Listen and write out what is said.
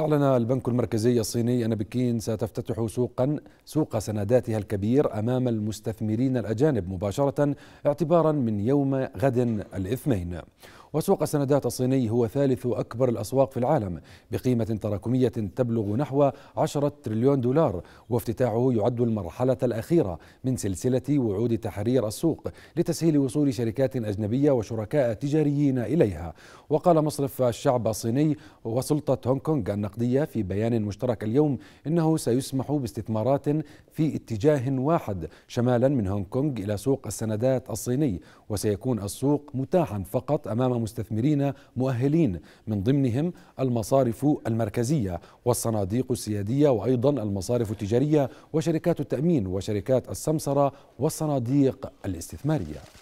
أعلن البنك المركزي الصيني أن بكين ستفتتح سوقا سوق سنداتها الكبير أمام المستثمرين الأجانب مباشرة اعتبارا من يوم غد الاثنين وسوق السندات الصيني هو ثالث أكبر الأسواق في العالم بقيمة تراكمية تبلغ نحو 10 تريليون دولار وافتتاحه يعد المرحلة الأخيرة من سلسلة وعود تحرير السوق لتسهيل وصول شركات أجنبية وشركاء تجاريين إليها وقال مصرف الشعب الصيني وسلطة هونغ كونغ النقدية في بيان مشترك اليوم إنه سيسمح باستثمارات في اتجاه واحد شمالا من هونغ كونغ إلى سوق السندات الصيني وسيكون السوق متاحا فقط أمام ومستثمرين مؤهلين من ضمنهم المصارف المركزية والصناديق السيادية وأيضا المصارف التجارية وشركات التأمين وشركات السمسرة والصناديق الاستثمارية